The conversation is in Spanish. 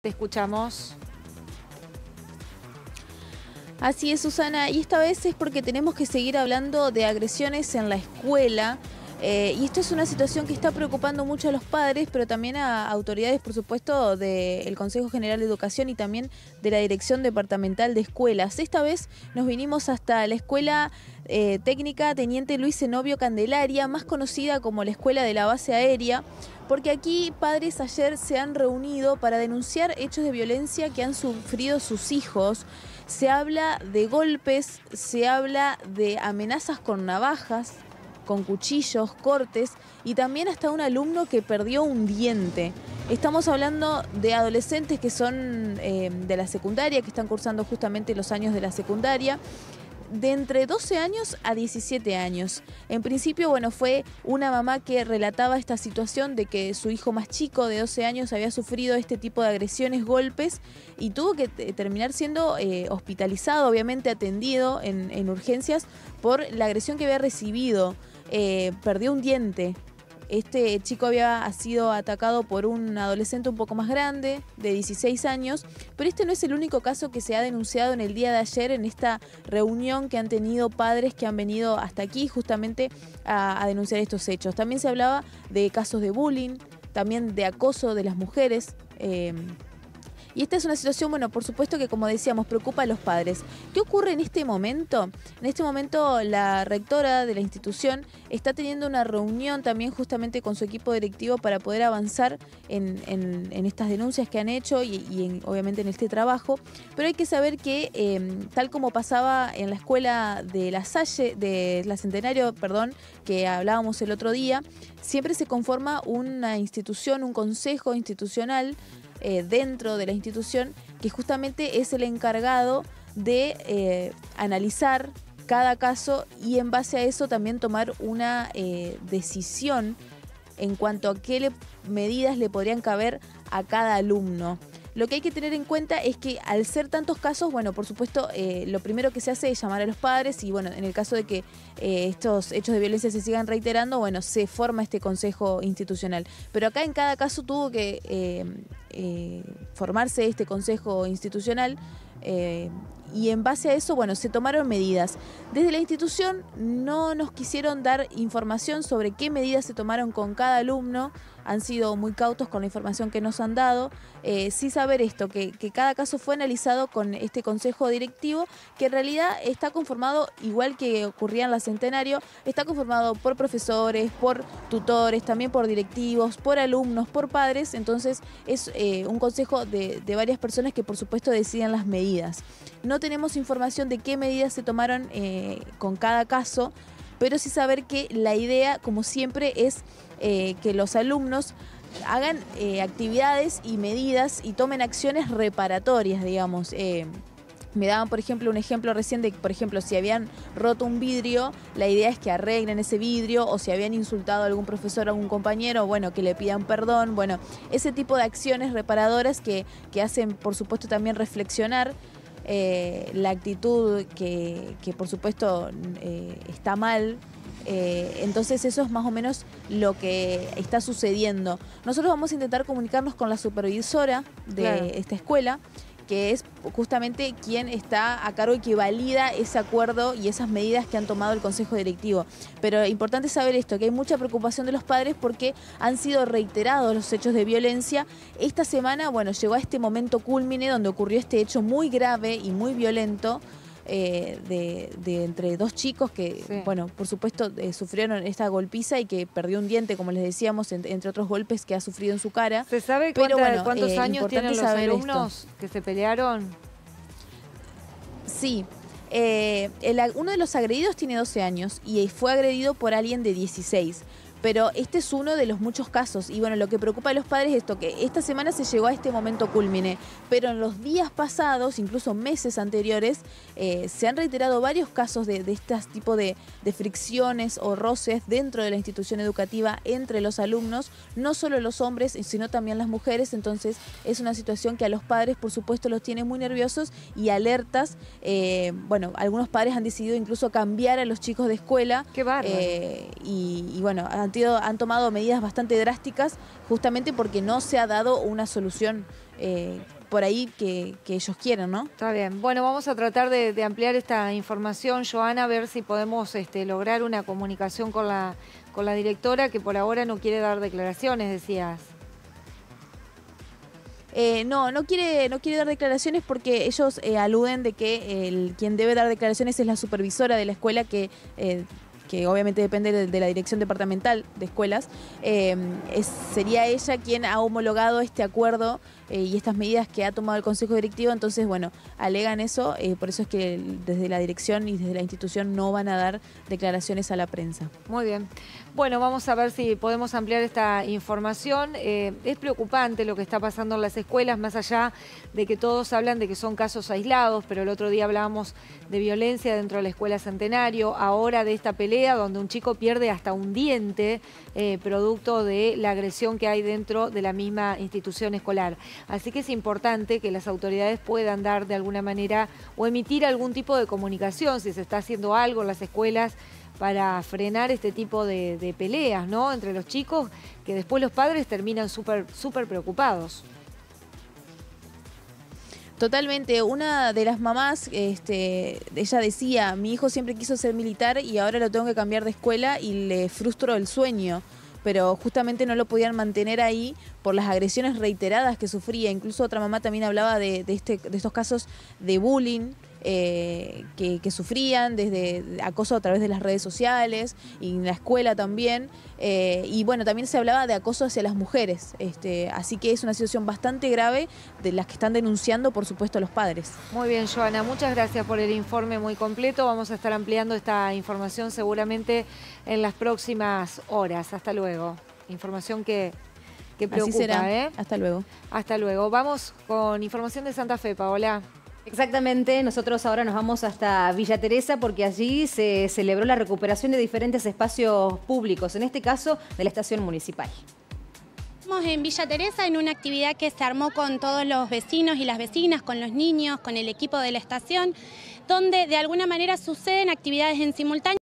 Te escuchamos. Así es, Susana, y esta vez es porque tenemos que seguir hablando de agresiones en la escuela. Eh, y esto es una situación que está preocupando mucho a los padres, pero también a autoridades, por supuesto, del Consejo General de Educación y también de la Dirección Departamental de Escuelas. Esta vez nos vinimos hasta la Escuela eh, Técnica Teniente Luis Zenobio Candelaria, más conocida como la Escuela de la Base Aérea porque aquí padres ayer se han reunido para denunciar hechos de violencia que han sufrido sus hijos. Se habla de golpes, se habla de amenazas con navajas, con cuchillos, cortes y también hasta un alumno que perdió un diente. Estamos hablando de adolescentes que son eh, de la secundaria, que están cursando justamente los años de la secundaria de entre 12 años a 17 años. En principio, bueno, fue una mamá que relataba esta situación de que su hijo más chico de 12 años había sufrido este tipo de agresiones, golpes, y tuvo que terminar siendo eh, hospitalizado, obviamente atendido en, urgencias por la agresión que había recibido. Eh, perdió un diente este chico había sido atacado por un adolescente un poco más grande, de 16 años, pero este no es el único caso que se ha denunciado en el día de ayer en esta reunión que han tenido padres que han venido hasta aquí justamente a, denunciar estos hechos. También se hablaba de casos de bullying, también de acoso de las mujeres. Eh, y esta es una situación, bueno, por supuesto que como decíamos, preocupa a los padres. ¿Qué ocurre en este momento? En este momento la rectora de la institución está teniendo una reunión también justamente con su equipo directivo para poder avanzar en, estas denuncias que han hecho y, obviamente en este trabajo. Pero hay que saber que em, tal como pasaba en la escuela de la Salle, de la Centenario, perdón, que hablábamos el otro día, siempre se conforma una institución, un consejo institucional eh, dentro de la institución, que justamente es el encargado de eh, analizar cada caso y en base a eso también tomar una eh, decisión en cuanto a qué medidas le podrían caber a cada alumno. Lo que hay que tener en cuenta es que al ser tantos casos, bueno, por supuesto, eh, lo primero que se hace es llamar a los padres y, bueno, en el caso de que eh, estos hechos de violencia se sigan reiterando, bueno, se forma este consejo institucional. Pero acá en cada caso tuvo que eh, formarse este consejo institucional y en base a eso, bueno, se tomaron medidas. Desde la institución no nos quisieron dar información sobre qué medidas se tomaron con cada alumno, han sido muy cautos con la información que nos han dado. sin eh, sí saber esto, que, cada caso fue analizado con este consejo directivo, que en realidad está conformado, igual que ocurría en la Centenario, está conformado por profesores, por tutores, también por directivos, por alumnos, por padres. Entonces es eh, un consejo de, varias personas que por supuesto deciden las medidas. No tenemos información de qué medidas se tomaron eh, con cada caso, pero sí saber que la idea, como siempre, es eh, que los alumnos hagan eh, actividades y medidas y tomen acciones reparatorias, digamos. me daban, por ejemplo, un ejemplo recién de, por ejemplo, si habían roto un vidrio, la idea es que arreglen ese vidrio, o si habían insultado a algún profesor, a algún compañero, bueno, que le pidan perdón, bueno, ese tipo de acciones reparadoras que, que hacen, por supuesto, también reflexionar eh, la actitud que, por supuesto eh, está mal. Eh, entonces eso es más o menos lo que está sucediendo. Nosotros vamos a intentar comunicarnos con la supervisora de esta escuela que es justamente quien está a cargo y que valida ese acuerdo y esas medidas que han tomado el Consejo Directivo. Pero importante saber esto, que hay mucha preocupación de los padres porque han sido reiterados los hechos de violencia. Esta semana, bueno, llegó a este momento cúlmine donde ocurrió este hecho muy grave y muy violento. Eh, de, entre dos chicos que, bueno, por supuesto eh, sufrieron esta golpiza y que perdió un diente, como les decíamos, entre otros golpes que ha sufrido en su cara. ¿Se sabe bueno, cuántos eh, años tienen los alumnos que se pelearon? Sí. uno de los agredidos tiene 12 años y fue agredido por alguien de 16 pero este es uno de los muchos casos. Y bueno, lo que preocupa a los padres es esto, que esta semana se llegó a este momento culmine, pero en los días pasados, incluso meses anteriores, eh, se han reiterado varios casos de, de este tipo de, fricciones o roces dentro de la institución educativa entre los alumnos, no solo los hombres, sino también las mujeres. Entonces es una situación que a los padres, por supuesto, los tiene muy nerviosos y alertas. Eh, bueno, algunos padres han decidido incluso cambiar a los chicos de escuela. Qué eh, y, bueno, han han, tomado medidas bastante drásticas justamente porque no se ha dado una solución eh, por ahí que, ellos quieren, ¿no? Está bien. Bueno, vamos a tratar de, ampliar esta información, Joana, a ver si podemos este, lograr una comunicación con la, con la directora que por ahora no quiere dar declaraciones, decías. Eh, no, no quiere, no quiere dar declaraciones porque ellos eh, aluden de que el, quien debe dar declaraciones es la supervisora de la escuela que que obviamente depende de, la Dirección Departamental de Escuelas, eh, sería ella quien ha homologado este acuerdo eh, y estas medidas que ha tomado el Consejo Directivo. Entonces, bueno, alegan eso, eh, por eso es que desde la dirección y desde la institución no van a dar declaraciones a la prensa. Muy bien. Bueno, vamos a ver si podemos ampliar esta información. Eh, es preocupante lo que está pasando en las escuelas, más allá de que todos hablan de que son casos aislados, pero el otro día hablábamos de violencia dentro de la escuela Centenario, ahora de esta pelea donde un chico pierde hasta un diente producto de la agresión que hay dentro de la misma institución escolar. Así que es importante que las autoridades puedan dar de alguna manera o emitir algún tipo de comunicación si se está haciendo algo en las escuelas para frenar este tipo de, peleas, ¿no? Entre los chicos, que después los padres terminan súper preocupados. Totalmente. Una de las mamás, este, ella decía, mi hijo siempre quiso ser militar y ahora lo tengo que cambiar de escuela y le frustro el sueño pero justamente no lo podían mantener ahí por las agresiones reiteradas que sufría. Incluso otra mamá también hablaba de, de, este, de estos casos de bullying eh, que, sufrían desde acoso a través de las redes sociales y en la escuela también. Eh, y bueno, también se hablaba de acoso hacia las mujeres. Este, así que es una situación bastante grave de las que están denunciando, por supuesto, los padres. Muy bien, Joana, muchas gracias por el informe muy completo. Vamos a estar ampliando esta información seguramente en las próximas horas. Hasta luego. Información que que preocupa, Así será. ¿eh? Hasta luego. Hasta luego. Vamos con información de Santa Fe, Paola. Exactamente, nosotros ahora nos vamos hasta Villa Teresa porque allí se celebró la recuperación de diferentes espacios públicos, en este caso de la estación municipal. Estamos en Villa Teresa en una actividad que se armó con todos los vecinos y las vecinas, con los niños, con el equipo de la estación, donde de alguna manera suceden actividades en simultáneo.